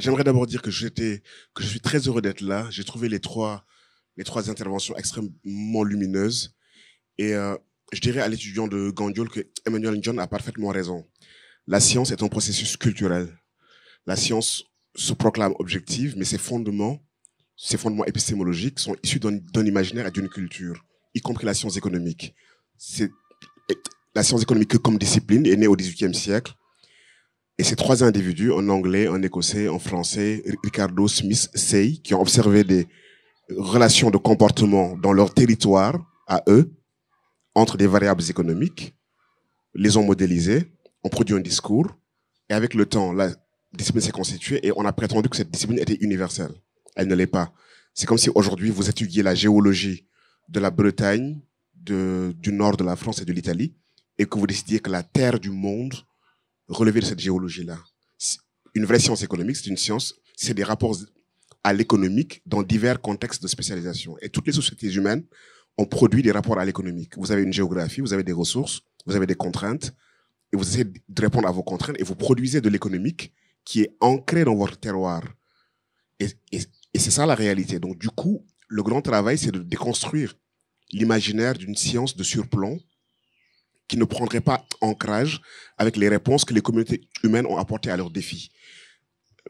j'aimerais d'abord dire que j'étais, que je suis très heureux d'être là. J'ai trouvé les trois, les trois interventions extrêmement lumineuses. Et euh, je dirais à l'étudiant de Gandiol que Emmanuel John a parfaitement raison. La science est un processus culturel. La science se proclame objective, mais ses fondements, ses fondements épistémologiques sont issus d'un imaginaire et d'une culture, y compris la science économique. la science économique comme discipline est née au XVIIIe siècle et ces trois individus, en anglais, en écossais, en français, Ricardo, Smith, Say, qui ont observé des relations de comportement dans leur territoire, à eux, entre des variables économiques, les ont modélisées, ont produit un discours, et avec le temps, la discipline s'est constituée et on a prétendu que cette discipline était universelle. Elle ne l'est pas. C'est comme si aujourd'hui vous étudiez la géologie de la Bretagne, de, du nord de la France et de l'Italie, et que vous décidiez que la terre du monde relever cette géologie-là. Une vraie science économique, c'est une science, c'est des rapports à l'économique dans divers contextes de spécialisation. Et toutes les sociétés humaines ont produit des rapports à l'économique. Vous avez une géographie, vous avez des ressources, vous avez des contraintes, et vous essayez de répondre à vos contraintes, et vous produisez de l'économique qui est ancré dans votre terroir. et c'est ça la réalité. Donc du coup, le grand travail, c'est de déconstruire l'imaginaire d'une science de surplomb qui ne prendraient pas ancrage avec les réponses que les communautés humaines ont apportées à leurs défis.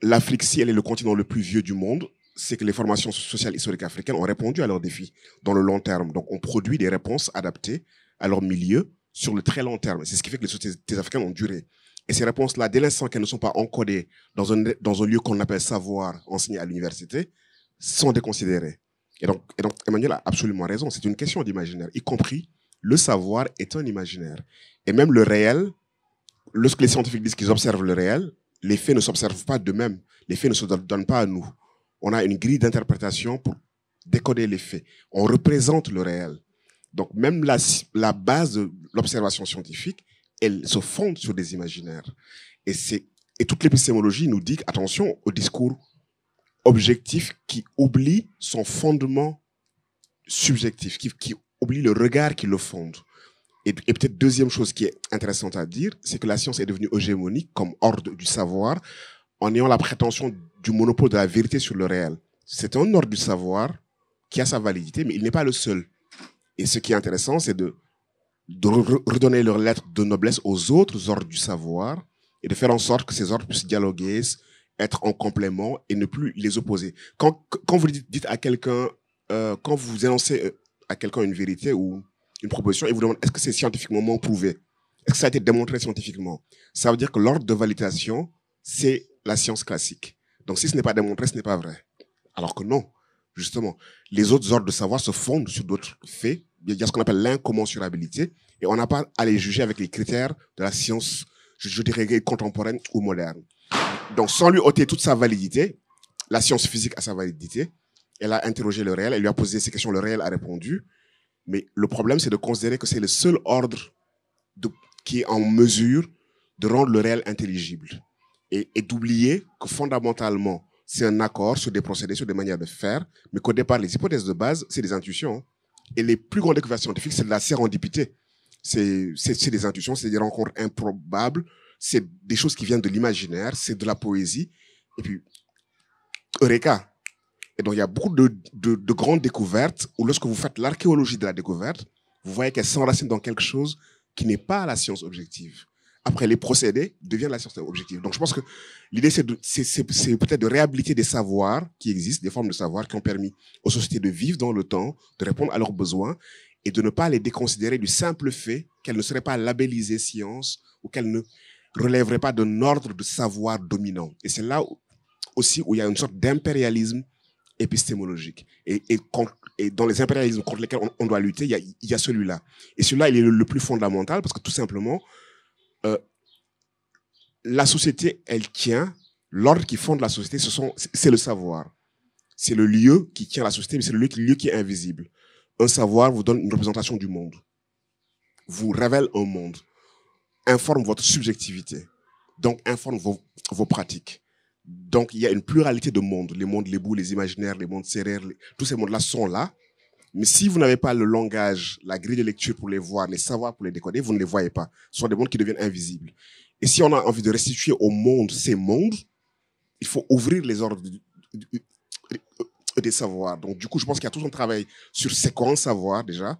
L'Afrique, si elle est le continent le plus vieux du monde, c'est que les formations sociales historiques africaines ont répondu à leurs défis dans le long terme. Donc, on produit des réponses adaptées à leur milieu sur le très long terme. C'est ce qui fait que les sociétés africaines ont duré. Et ces réponses-là, dès l'instant qu'elles ne sont pas encodées dans un, dans un lieu qu'on appelle savoir enseigné à l'université, sont déconsidérées. Et donc, et donc, Emmanuel a absolument raison. C'est une question d'imaginaire, y compris le savoir est un imaginaire. Et même le réel, lorsque les scientifiques disent qu'ils observent le réel, les faits ne s'observent pas d'eux-mêmes. Les faits ne se donnent pas à nous. On a une grille d'interprétation pour décoder les faits. On représente le réel. Donc même la, base de l'observation scientifique, elle se fonde sur des imaginaires. Et, et toute l'épistémologie nous dit attention au discours objectif qui oublie son fondement subjectif, qui oublie le regard qui le fonde. Et, peut-être deuxième chose qui est intéressante à dire, c'est que la science est devenue hégémonique comme ordre du savoir en ayant la prétention du monopole de la vérité sur le réel. C'est un ordre du savoir qui a sa validité, mais il n'est pas le seul. Et ce qui est intéressant, c'est de, redonner leur lettre de noblesse aux autres ordres du savoir et de faire en sorte que ces ordres puissent dialoguer, être en complément et ne plus les opposer. Quand, quand vous dites à quelqu'un, euh, quand vous énoncez euh, à quelqu'un une vérité ou une proposition et vous demande est-ce que c'est scientifiquement prouvé Est-ce que ça a été démontré scientifiquement Ça veut dire que l'ordre de validation, c'est la science classique. Donc si ce n'est pas démontré, ce n'est pas vrai. Alors que non, justement, les autres ordres de savoir se fondent sur d'autres faits. Il y a ce qu'on appelle l'incommensurabilité et on n'a pas à les juger avec les critères de la science, je dirais, contemporaine ou moderne. Donc sans lui ôter toute sa validité, la science physique a sa validité, elle a interrogé le réel, elle lui a posé ces questions, le réel a répondu. Mais le problème, c'est de considérer que c'est le seul ordre qui est en mesure de rendre le réel intelligible. Et, d'oublier que fondamentalement, c'est un accord sur des procédés, sur des manières de faire, mais qu'au départ, les hypothèses de base, c'est des intuitions. Et les plus grandes découvertes scientifiques, c'est de la sérendipité. C'est des intuitions, c'est des rencontres improbables, c'est des choses qui viennent de l'imaginaire, c'est de la poésie. Et puis, Eureka, donc, il y a beaucoup de, grandes découvertes où, lorsque vous faites l'archéologie de la découverte, vous voyez qu'elle s'enracine dans quelque chose qui n'est pas la science objective. Après, les procédés deviennent la science objective. Donc, je pense que l'idée, c'est peut-être de réhabiliter des savoirs qui existent, des formes de savoir qui ont permis aux sociétés de vivre dans le temps, de répondre à leurs besoins et de ne pas les déconsidérer du simple fait qu'elles ne seraient pas labellisées science ou qu'elles ne relèveraient pas d'un ordre de savoir dominant. Et c'est là aussi où il y a une sorte d'impérialisme épistémologique. Et, dans les impérialismes contre lesquels on, doit lutter, il y a, celui-là. Et celui-là, il est le, plus fondamental parce que tout simplement, euh, la société, elle tient, l'ordre qui fonde la société, ce sont, c'est le savoir. C'est le lieu qui tient la société, mais c'est le lieu, lieu qui est invisible. Un savoir vous donne une représentation du monde, vous révèle un monde, informe votre subjectivité, donc informe vos, vos pratiques. Donc, il y a une pluralité de mondes. Les mondes les bouts, les imaginaires, les mondes serrés, tous ces mondes-là sont là. Mais si vous n'avez pas le langage, la grille de lecture pour les voir, les savoirs pour les décoder, vous ne les voyez pas. Ce sont des mondes qui deviennent invisibles. Et si on a envie de restituer au monde ces mondes, il faut ouvrir les ordres des savoirs. Donc, du coup, je pense qu'il y a tout un travail sur ces grands savoirs déjà.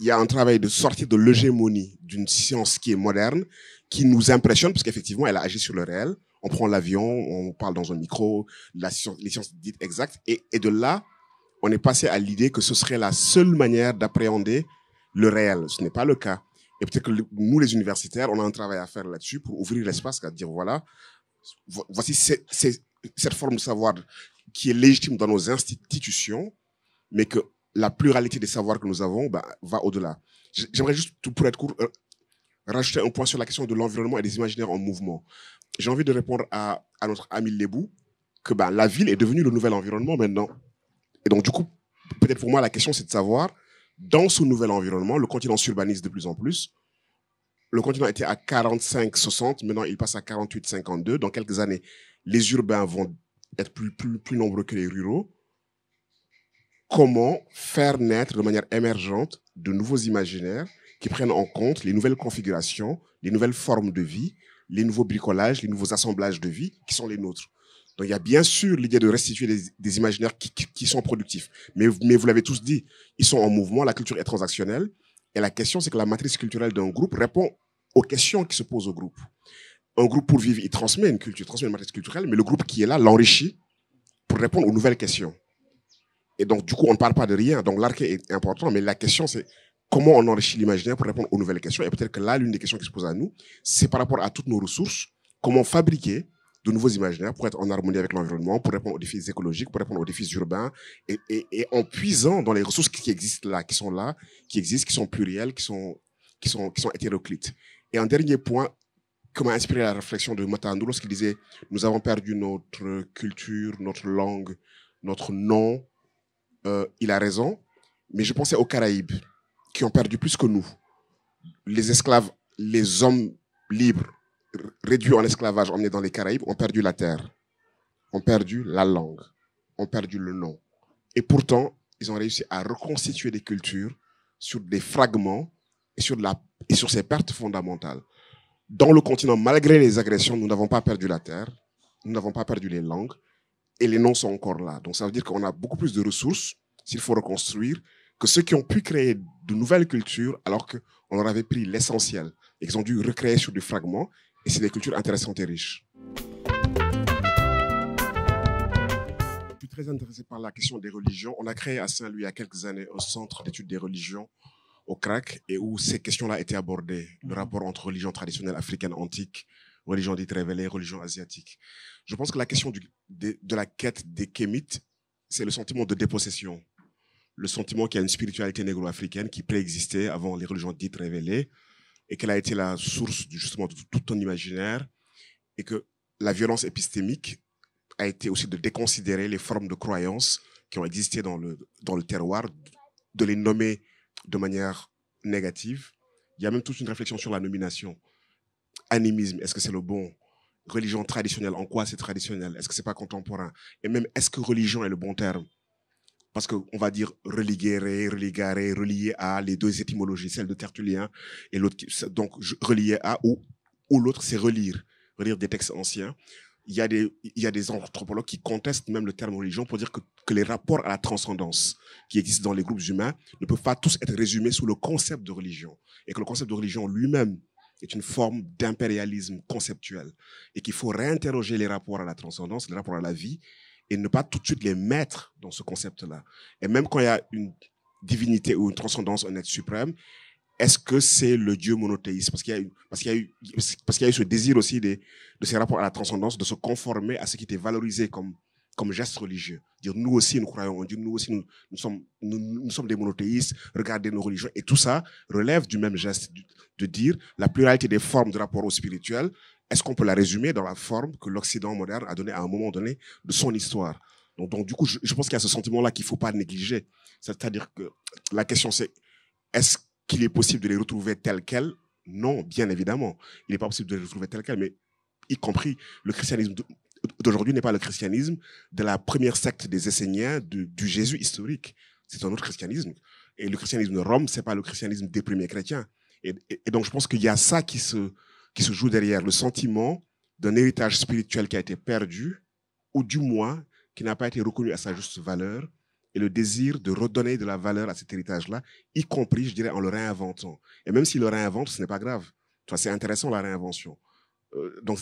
Il y a un travail de sortir de l'hégémonie d'une science qui est moderne, qui nous impressionne, parce qu'effectivement, elle a agi sur le réel on prend l'avion, on parle dans un micro, la les sciences dites exactes. Et, de là, on est passé à l'idée que ce serait la seule manière d'appréhender le réel. Ce n'est pas le cas. Et peut-être que nous, les universitaires, on a un travail à faire là-dessus pour ouvrir l'espace, à dire voilà, voici cette forme de savoir qui est légitime dans nos institutions, mais que la pluralité des savoirs que nous avons ben, va au-delà. J'aimerais juste, pour être court, euh, rajouter un point sur la question de l'environnement et des imaginaires en mouvement. J'ai envie de répondre à, à notre ami Lebou que ben, la ville est devenue le nouvel environnement maintenant. Et donc, du coup, peut-être pour moi, la question, c'est de savoir, dans ce nouvel environnement, le continent s'urbanise de plus en plus. Le continent était à 45-60, maintenant il passe à 48-52. Dans quelques années, les urbains vont être plus, plus, plus nombreux que les ruraux. Comment faire naître de manière émergente de nouveaux imaginaires qui prennent en compte les nouvelles configurations, les nouvelles formes de vie, les nouveaux bricolages, les nouveaux assemblages de vie qui sont les nôtres. Donc il y a bien sûr l'idée de restituer des, imaginaires qui, sont productifs. Mais, mais vous l'avez tous dit, ils sont en mouvement, la culture est transactionnelle. Et la question, c'est que la matrice culturelle d'un groupe répond aux questions qui se posent au groupe. Un groupe pour vivre, il transmet une culture, il transmet une matrice culturelle, mais le groupe qui est là l'enrichit pour répondre aux nouvelles questions. Et donc, du coup, on ne parle pas de rien. Donc, l'arc est important, mais la question, c'est comment on enrichit l'imaginaire pour répondre aux nouvelles questions. Et peut-être que là, l'une des questions qui se pose à nous, c'est par rapport à toutes nos ressources, comment fabriquer de nouveaux imaginaires pour être en harmonie avec l'environnement, pour répondre aux défis écologiques, pour répondre aux défis urbains, et, en puisant dans les ressources qui existent là, qui sont là, qui existent, qui sont plurielles, qui sont, qui sont, qui sont hétéroclites. Et un dernier point qui m'a inspiré la réflexion de Mata lorsqu'il qui disait « Nous avons perdu notre culture, notre langue, notre nom. Euh, il a raison. Mais je pensais aux Caraïbes qui ont perdu plus que nous. Les esclaves, les hommes libres, réduits en esclavage, emmenés dans les Caraïbes, ont perdu la terre, ont perdu la langue, ont perdu le nom. Et pourtant, ils ont réussi à reconstituer des cultures sur des fragments et sur, la, et sur ces pertes fondamentales. Dans le continent, malgré les agressions, nous n'avons pas perdu la terre, nous n'avons pas perdu les langues, et les noms sont encore là. Donc ça veut dire qu'on a beaucoup plus de ressources s'il faut reconstruire que ceux qui ont pu créer de nouvelles cultures alors qu'on leur avait pris l'essentiel et qu'ils ont dû recréer sur des fragments. Et c'est des cultures intéressantes et riches. Je suis très intéressé par la question des religions. On a créé à Saint-Louis il y a quelques années un centre d'études des religions au CRAC et où ces questions-là étaient abordées. Le mhm. rapport entre religion traditionnelle africaine antique, religion dite révélée, religion asiatique. Je pense que la question de, de la quête des kémites, c'est le sentiment de dépossession le sentiment qu'il y a une spiritualité négro-africaine qui préexistait avant les religions dites révélées et qu'elle a été la source justement de tout ton imaginaire et que la violence épistémique a été aussi de déconsidérer les formes de croyances qui ont existé dans le, dans le terroir, de les nommer de manière négative. Il y a même toute une réflexion sur la nomination. Animisme, est-ce que c'est le bon Religion traditionnelle, en quoi c'est traditionnel Est-ce que c'est pas contemporain Et même, est-ce que religion est le bon terme parce qu'on va dire religuer, religaré, relié à les deux étymologies, celle de Tertullien et l'autre, donc relié à ou, ou l'autre, c'est relire, relire des textes anciens. Il y, a des, il des anthropologues qui contestent même le terme religion pour dire que, que les rapports à la transcendance qui existent dans les groupes humains ne peuvent pas tous être résumés sous le concept de religion et que le concept de religion lui-même est une forme d'impérialisme conceptuel et qu'il faut réinterroger les rapports à la transcendance, les rapports à la vie et ne pas tout de suite les mettre dans ce concept-là. Et même quand il y a une divinité ou une transcendance, un être suprême, est-ce que c'est le Dieu monothéiste Parce qu'il y, a eu, parce qu'il y, a parce qu'il y a eu ce désir aussi de, de ces rapports à la transcendance, de se conformer à ce qui était valorisé comme, comme geste religieux. Dire nous aussi nous croyons en Dieu, nous aussi nous, nous sommes, nous, nous, sommes des monothéistes, regardez nos religions. Et tout ça relève du même geste de dire la pluralité des formes de rapport au spirituel est-ce qu'on peut la résumer dans la forme que l'Occident moderne a donnée à un moment donné de son histoire donc, donc, du coup, je, pense qu'il y a ce sentiment-là qu'il ne faut pas négliger. C'est-à-dire que la question, c'est est-ce qu'il est possible de les retrouver tels quels Non, bien évidemment. Il n'est pas possible de les retrouver tels quels, mais y compris le christianisme d'aujourd'hui n'est pas le christianisme de la première secte des Esséniens du, du Jésus historique. C'est un autre christianisme. Et le christianisme de Rome, ce n'est pas le christianisme des premiers chrétiens. et donc, je pense qu'il y a ça qui se, qui se joue derrière, le sentiment d'un héritage spirituel qui a été perdu, ou du moins qui n'a pas été reconnu à sa juste valeur, et le désir de redonner de la valeur à cet héritage-là, y compris, je dirais, en le réinventant. Et même s'il le réinvente, ce n'est pas grave. Toi, c'est intéressant la réinvention. Euh, donc,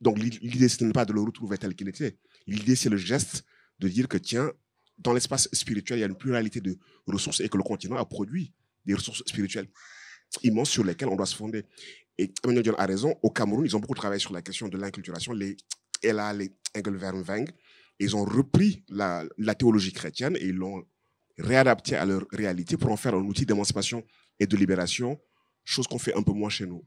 donc l'idée, ce n'est pas de le retrouver tel qu'il était. L'idée, c'est le geste de dire que, tiens, dans l'espace spirituel, il y a une pluralité de ressources et que le continent a produit des ressources spirituelles immenses sur lesquelles on doit se fonder. Et Emmanuel a raison, au Cameroun, ils ont beaucoup travaillé sur la question de l'inculturation, les Ella, les Engelwernweng, Ils ont repris la, la théologie chrétienne et ils l'ont réadaptée à leur réalité pour en faire un outil d'émancipation et de libération, chose qu'on fait un peu moins chez nous.